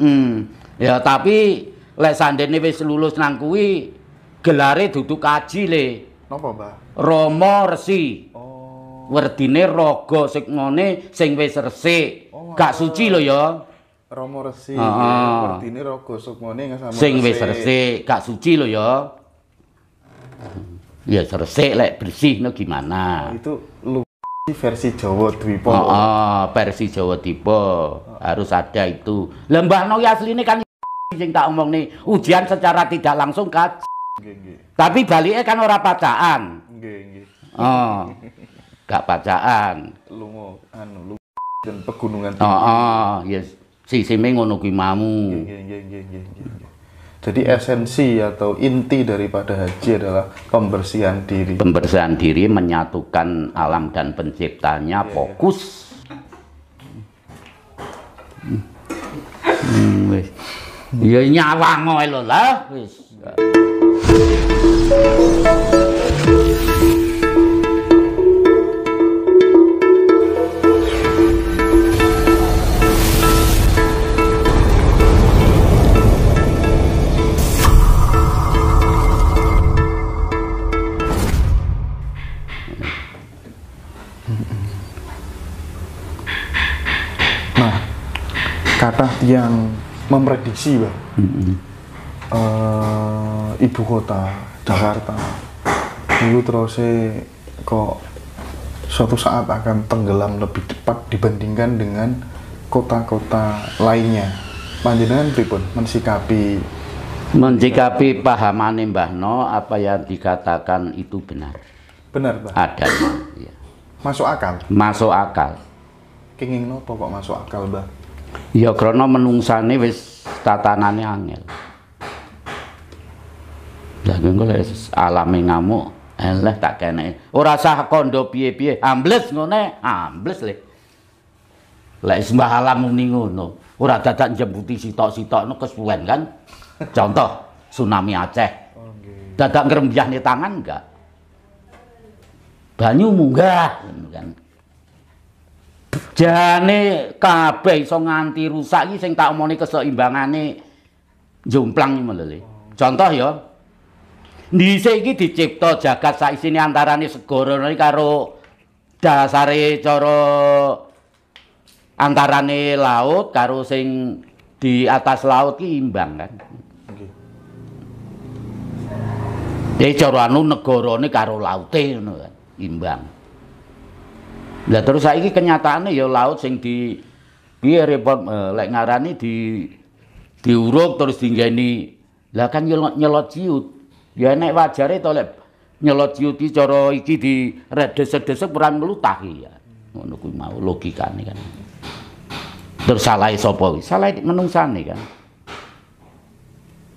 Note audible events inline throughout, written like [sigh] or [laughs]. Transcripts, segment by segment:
mm Ya tapi lek sandene wis lulus nang kuwi gelare dudu kaji le. Napa, Mbah? Rama Resi. Oh. Werdine raga sing ngene sing wis resik. Oh, gak suci lho ya. Rama Resi. Heeh. Werdine raga sukmane sing Sing wis resik. Gak suci lho ya. Ya resik lek bersih no gimana? Itu versi Jawa Dwipa. Oh, oh, versi Jawa Dipo harus ada itu. Lembah Noi ini kan [laughs] sing tak nih ujian secara tidak langsung kan. [laughs] Tapi baliknya kan ora pacaan. Oh. Ah, gak pacaan. Lungo anu lu [laughs] dan pegunungan. Tinggi. Oh, oh, yes. Sisime ngono kuwi mamu. Nggih, nggih, nggih, nggih. Jadi hmm. esensi atau inti daripada haji adalah pembersihan diri. Pembersihan diri menyatukan alam dan penciptanya yeah, iya. fokus. Hmm. Hmm, ya nyawang yang memprediksi bang mm-hmm. uh, eh, ibu kota Jakarta dulu terus kok suatu saat akan tenggelam lebih cepat dibandingkan dengan kota-kota lainnya. Panjenengan pun mensikapi mensikapi pahaman Mbah No apa yang dikatakan itu benar. Benar, Pak. ada, ya. Masuk akal. Masuk akal. Kenging no pokok masuk akal, Mbah? ya krana menungsane wis tatanane angel lha gue lek alami ngamuk eleh tak kene ora sah kondo piye-piye ambles ngone, ambles le lek sembah alam muni ngono ora dadak njembuti sitok-sitok no kesuwen kan contoh tsunami Aceh dadak nih tangan enggak banyu munggah kan jane kabeh iso nganti rusak iki sing tak omoni keseimbangane jomplang iki lho. Contoh ya. Dhisik iki dicipta jagat saisine antarane segara karo dasare cara antarane laut karo sing di atas laut ki imbang kan. Nggih. Okay. Dadi cara anu negarane karo laute ngono kan, imbang. Lah terus saiki kenyataane ya laut sing di piye repot eh, lek ngarani di diuruk terus dinggeni. Lah kan nyelot nyelot ciut. Ya nek wajare to lek nyelot ciut iki cara iki di redesek-desek ora melutah ya. Ngono kuwi mau logikane kan. Terus salah sapa kuwi? menungsa menungsane kan.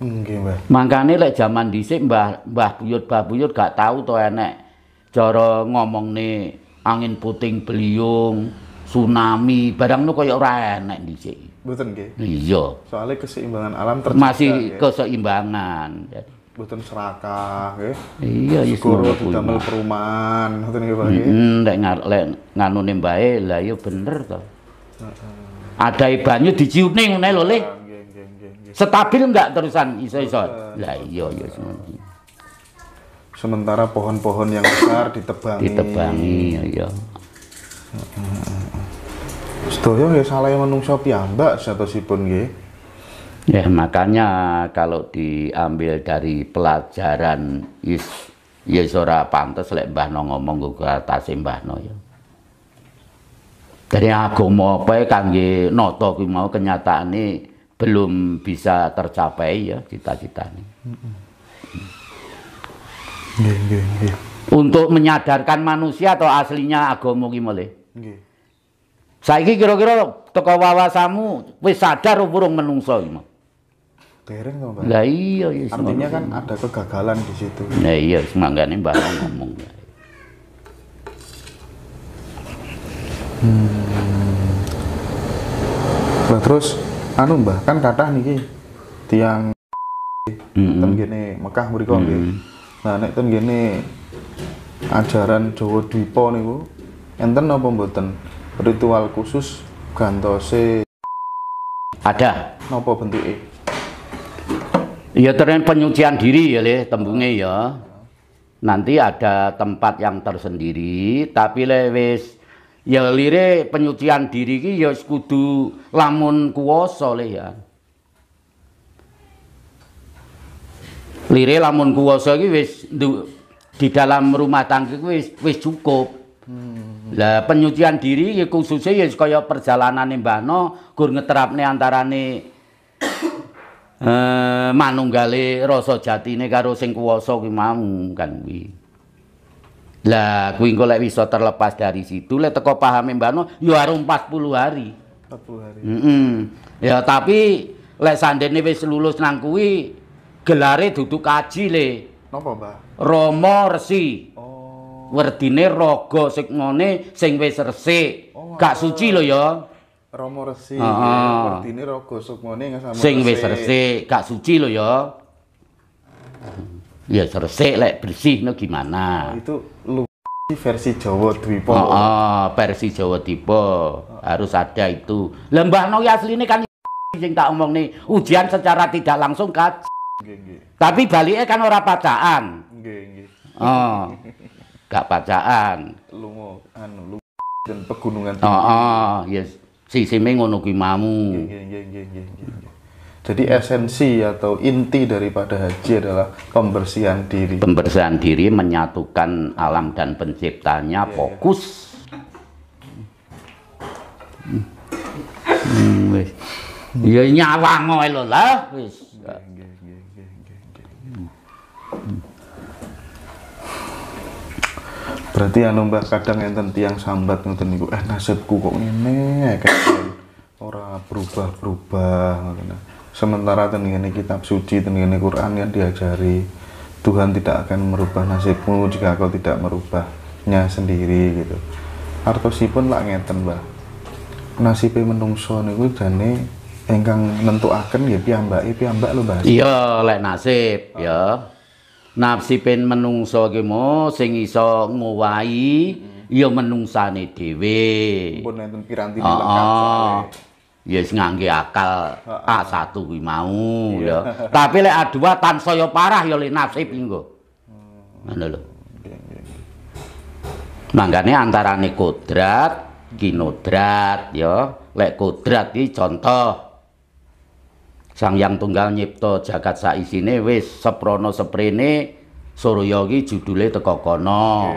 Nggih, Mbah. Mangkane lek jaman dhisik Mbah Mbah Buyut Mbah Buyut gak tau to enek cara nih angin puting beliung, tsunami, barang nu kaya ora di sini. Betul nggih. Iya. Soalnya keseimbangan alam terjaga. Masih ya. keseimbangan. Mboten serakah nggih. Iya, iya. Guru didamel perumahan, ngoten nih Pak. Iya Heeh, nek ngarep nganune bae lah ya bener toh. Ada Adai banyu diciutne ngene lho, Le. Stabil enggak terusan iso-iso? Lah iya ya semono. Sementara pohon-pohon yang besar ditebangi. Ditebangi, ya. Sedaya nggih salahe manungsa piyambak si pun, Ya, Ya makanya kalau diambil dari pelajaran is ya seorang pantes lek Mbah No ngomong gue atas Mbah No ya. Dari mau apa ya ya noto gue mau kenyataan ini belum bisa tercapai ya cita ini Mm -mm. Untuk menyadarkan manusia atau aslinya agama ki mulih. Saiki kira-kira teko wawasamu wis sadar burung urung menungso iki, Mas? Dereng to, Mbak. Lah iya, iya. Artinya kan ada kegagalan di situ. Nah iya, semanggane Mbak ngomong. Hmm. Nah, terus anu Mbah, kan kathah niki tiang mm -hmm. teng Mekah mriku mm -hmm. nggih. Nah, nek ten gini ajaran Jawa Dipo niku enten apa mboten ritual khusus gantose ada napa bentuke? Iya terus penyucian diri ya le tembunge ya. Nanti ada tempat yang tersendiri tapi lewis ya lire penyucian diri ki ya kudu lamun kuwasa le ya. lire lamun kuwasa iki wis di dalam rumah tangga wis wis cukup hmm. lah penyucian diri ya khususnya ya kaya nih mbano No gur antara nih [coughs] eh manunggali rasa Jati karo sing kuwasa mau kan kuwi lah kuwi engko lek terlepas dari situ lek teko mbano yuarum No ya 40 hari 40 hari mm -mm. ya tapi lek sandene wis lulus nang kuwi Gelare duduk kaji le. Napa, Mbah? Rama Resi. Oh. Werdine raga ngene sing wis resik. Oh, Gak suci lho ya. Rama Resi. Heeh. Werdine raga sukmane ngasama. Sing wis resik, gak suci lho ya. Ya resik lek bersih no gimana? itu lu [laughs] versi Jawa Dwipo. Heeh, oh, versi Jawa Oh. Harus ada itu. Lembah Noy ya asline kan [laughs] sing tak omongne ujian secara tidak langsung kaji. Tapi baliknya kan orang pacaan. Oh. Gak pacaan. mau anu lu dan pegunungan Oh, oh yes. Iya. Si ngono kuwi mamu. Jadi esensi atau inti daripada haji adalah pembersihan diri. Pembersihan diri menyatukan alam dan penciptanya iya, iya. fokus. Yeah. Hmm, ya nyawang ngono lho, wis. berarti anu mbah kadang enten tiang sambat ngoten niku eh nasibku kok ngene kan orang berubah-berubah sementara tenggene kitab suci tenggene Quran yang diajari Tuhan tidak akan merubah nasibmu jika kau tidak merubahnya sendiri gitu si artosipun lah ngeten mbah nasibe menungso nih niku jane ingkang akan ya piyambake piyambak lho mbah iya lek nasib ya nafsipen menungsa ki sing iso nguwahi hmm. ya menungsane dhewe. Ampun enten piranti lengkap. Ya wis ngangge akal A1 kuwi mau ya. Tapi lek A2 tansaya parah ya lek nafsip nggo. Hmm. Ngono lho. Mangane antaraning kodrat, kinodrat ya. Lek kodrat iki contoh Sang Yang Tunggal nyipto jagat saisine wis wes seprene Surya ki judule teka kono.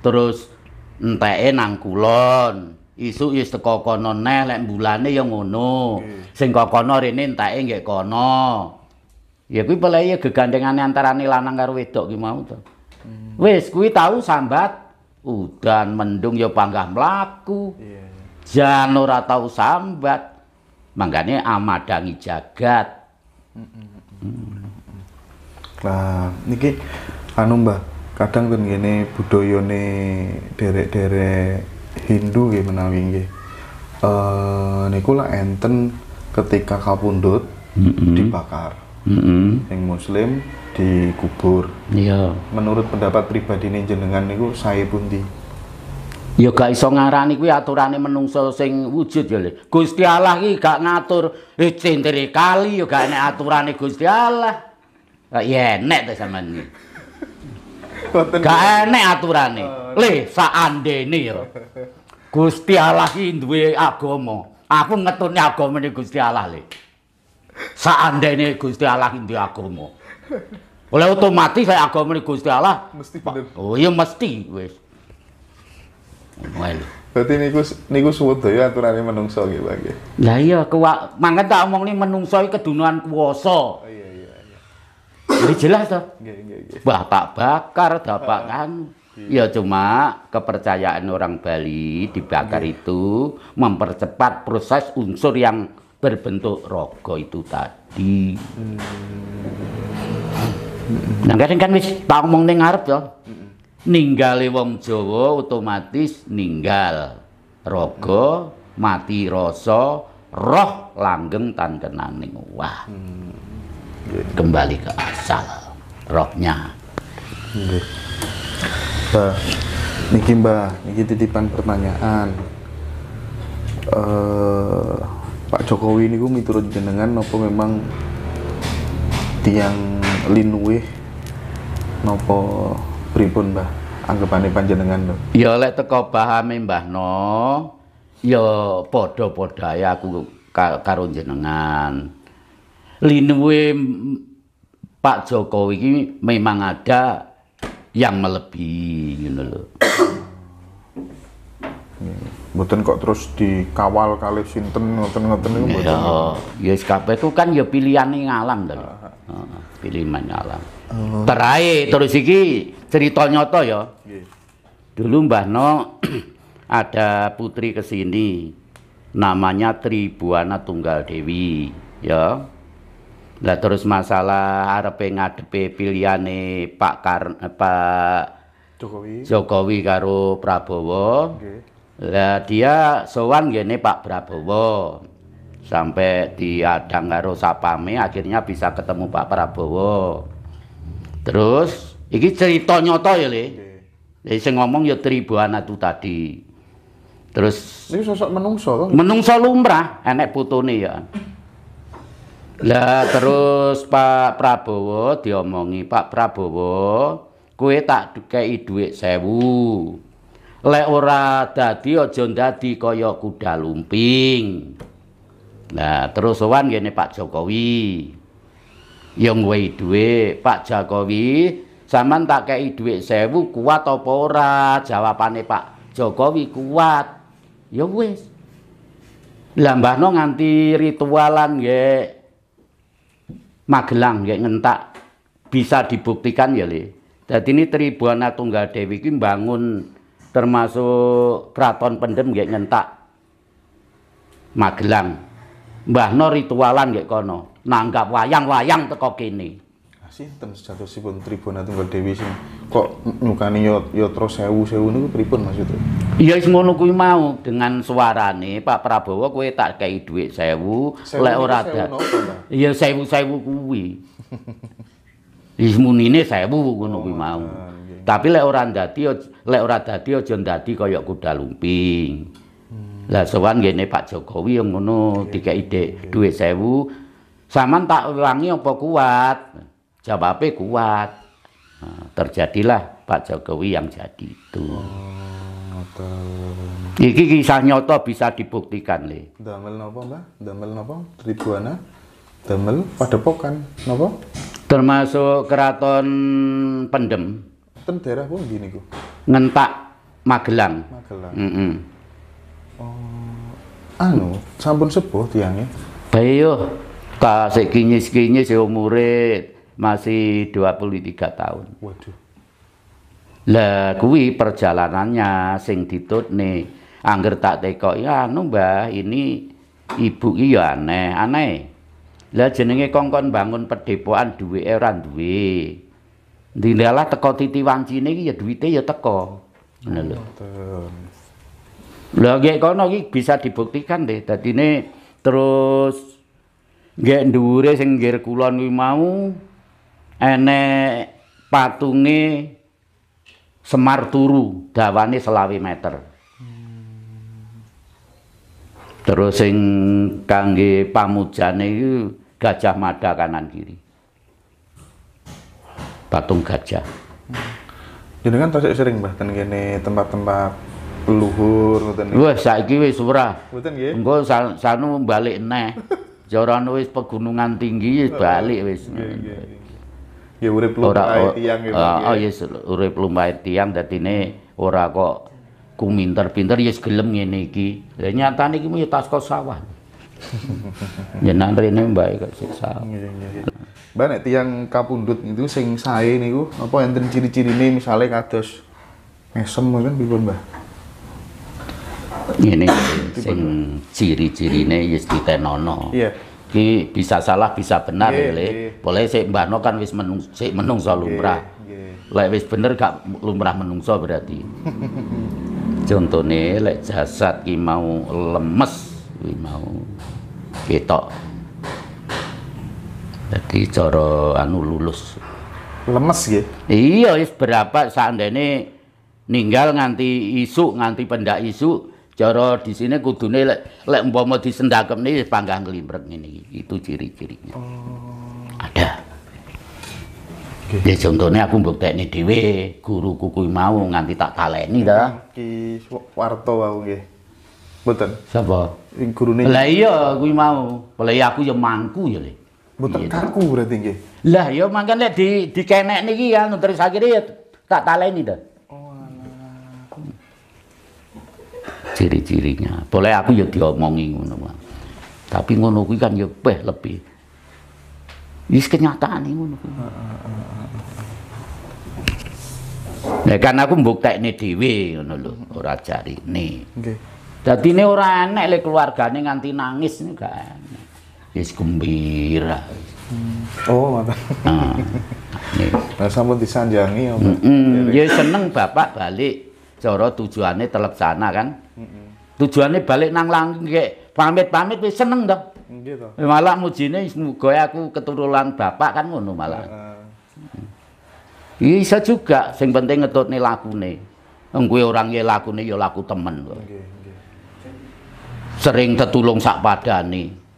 Terus enteke nang kulon. Isu wis teka kono neh lek bulane ya ngono. Okay. Sing kono rene enteke nggih kono. Ya kuwi pelae ya gegandengane antarane lanang karo wedok ki mau to. Hmm. Wis kuwi tau sambat udan mendung ya panggah mlaku. Yeah. Iya. Jan ora tau sambat. Makanya amadangi jagat. Nah, niki anu Mbah, kadang ten gini budoyone derek-derek Hindu gimana menawi nggih. Eh niku lah enten ketika kapundut mm dibakar. Yang muslim dikubur. Iya. Menurut pendapat pribadi nih jenengan niku saya di ya gak iso ngarani kuwi aturane menungso sing wujud ya le Gusti Allah iki gak ngatur eh cintri kali ya gak enek aturane Gusti Allah gak enek ta sampean gak enek aturane le saandene Gusti Allah iki duwe agama aku ngeturne agama Gusti Allah le saandene Gusti Allah iki duwe agama oleh otomatis saya agama Gusti Allah mesti pak oh iya mesti wis Wah lho. Berarti niku niku suwedaya aturane menungso gitu Pak nggih. iya kuwa mangke tak omongne menungso iki kedunuan kuwasa. Oh iya iya iya. Jadi jelas to? Nggih nggih nggih. Bapak bakar, bapak ah, kan. Ya cuma kepercayaan orang Bali dibakar okay. itu mempercepat proses unsur yang berbentuk rogo itu tadi. Hmm. Nah, kadang kan wis tak omong ning ngarep to. Hmm. Ninggali wong Jawa otomatis ninggal Rogo, mati rasa roh langgeng ning wah hmm. kembali ke asal rohnya nggih Mbah niki Mbah niki titipan pertanyaan eh Pak Jokowi ini gue miturut jenengan nopo memang tiang linuwih nopo pripun Mbah anggapane panjenengan lho. Ya lek teko pahami Mbah No, ya padha-padha aku karo jenengan. Linuwe Pak Jokowi ini memang ada yang melebihi gitu loh. Hmm, mboten kok terus dikawal kali sinten ngoten-ngoten niku mboten. Ya, ya kabeh itu kan ya pilihane alam to. Heeh. Ah, ah. ah, pilihan alam. Oh. Terakhir terus iki cerita nyoto ya. Dulu Mbah No [clears throat] ada putri kesini namanya namanya Tribuana Tunggal Dewi ya. Nah terus masalah arepe ngadepe pilihane Pak Kar eh, Pak Jokowi Jokowi karo Prabowo. Lah dia sowan gini Pak Prabowo. Sampai diadang karo sapame akhirnya bisa ketemu Pak Prabowo. Terus Iki cerita nyata ya, Le. Nggih. sing ngomong ya Tribuanatu tadi. Terus Ini sosok menungso Menungso lumrah, enek fotone ya. Lah terus Pak Prabowo diomongi, Pak Prabowo, kue tak kei dhuwit sewu. Lek ora dadi aja dadi kaya kuda lumping. Nah, terus sowan ngene Pak Jokowi. yang ngwehi dhuwit, Pak Jokowi Zaman tak kei dhuwit 1000 kuat apa ora? Jawabane Pak Jokowi kuat. Ya wis. Lambahno nganti ritualan nggih. Magelang nggih ngentak bisa dibuktikan ya, Le. Jadi ini Tribuana Tunggal Dewi iki bangun termasuk keraton pendem nggih ngentak Magelang. Mbahno ritualan nggih kono, nanggap wayang-wayang teko kini. Sinten sejatosipun Tribun Tunggal Dewi sih kok nyukani yot yo terus sewu-sewu niku pripun maksudnya? Iya wis ngono kuwi mau dengan suara nih Pak Prabowo kowe tak kayak dhuwit sewu, lek ora ada. Iya sewu-sewu kuwi. [laughs] Wis ini sewu ngono kuwi oh, mau. Iya, iya. Tapi lek ora dadi ya- lek ora dadi aja ya dadi koyok kuda lumping. Hmm. Lah sowan ngene Pak Jokowi yo ya ngono iya, dikei duit sewu. Saman tak ulangi apa kuat jawabnya kuat nah, terjadilah Pak Jokowi yang jadi itu oh, iki kisah nyoto bisa dibuktikan le damel nopo mbak damel nopo ribuana damel padepokan nopo termasuk keraton pendem ten daerah pun gini ku ngentak Magelang Magelang mm -mm. oh anu sampun sepuh tiangnya bayo kasih kinyis kinyis ya umure masih 23 tahun. Waduh. Lah kuwi perjalanannya sing ditut nih angger tak teko ya anu Mbah ini ibu iya aneh, aneh. Lah jenenge kongkon bangun pedepoan duwe ora duwe. Dilalah teko titi wancine iki ya duwite ya teko. Ngono lho. Lah kono iki bisa dibuktikan deh. ini terus nggih ndure sing nggir kulon kuwi mau enek patunge Semar turu dawane selawe meter. Terus sing kangge pamujane iku Gajah Mada kanan kiri. Patung gajah. Jadi kan tasik sering Mbah ten kene tempat-tempat leluhur. ngoten. Wah, saiki wis ora. Mboten nggih. Engko sanu balik neh. Jorane [laughs] ya wis pegunungan tinggi balik wis. nggih. Ya urip oh, tiang tiyang ya. Ah, oh ya. yes urip lumbahe tiyang ne ora kok ku pinter-pinter yes gelem ngene iki. Lah nyatane iki ya tas kos sawah. Jenengan [laughs] ya, rene mbae kok siksa. Iya, iya, iya. Mbak nek tiyang kapundhut itu sing sae niku apa enten ciri-cirine misale kados mesem kan pripun Mbah? Ngene sing ciri-cirine yes ditenono. Iya. Yeah ki bisa salah bisa benar yeah, Yeah. Boleh sik mbahno kan wis menung sik menungso lumrah. Yeah, yeah. Lek wis bener gak lumrah menungso berarti. Contohnya lek jasad ki mau lemes ki mau ketok. Jadi coro anu lulus. Lemes ya? Iya, wis berapa seandainya ninggal nganti isu, nganti pendak isu, Cara di sini kudune lek lek umpama disendakem nih panggang glimreng ini Itu ciri-cirinya. Oh. Ada. Okay. Ya contohnya aku mbuktekne dhewe guru kuku mau nganti tak taleni ta. Ki Warto aku nggih. Mboten. Sapa? Gurune. Lah iya kuwi mau. Lah iya, aku ya mangku ya le. Mboten iya, kaku berarti nggih. Lah ya mangkane di dikenek niki ya terus akhire ya tak taleni ta. ciri-cirinya. Boleh aku ya diomongi ngono Tapi ngono kuwi kan ya peh lebih. Ya wis kenyataan ngono kuwi. Nah, kan aku mbuktekne dhewe ngono lho, ora jarine. ini jadi ne orang enek le nganti nangis ini gak ini Wis gembira. Hmm. Oh, mata. Nah, nah sampun disanjangi ya. Mm -mm. ya seneng bapak balik cara tujuannya telep sana kan. Mm -hmm. Tujuannya balik nang langge pamit-pamit wis seneng dong. Gitu. Eh, malah mujine muga aku keturunan bapak kan ngono malah. Heeh. Bisa juga sing penting ngetutne lakune. Wong kuwi orang ya lakune ya laku temen kok. Nggih, Sering tetulung sak nih.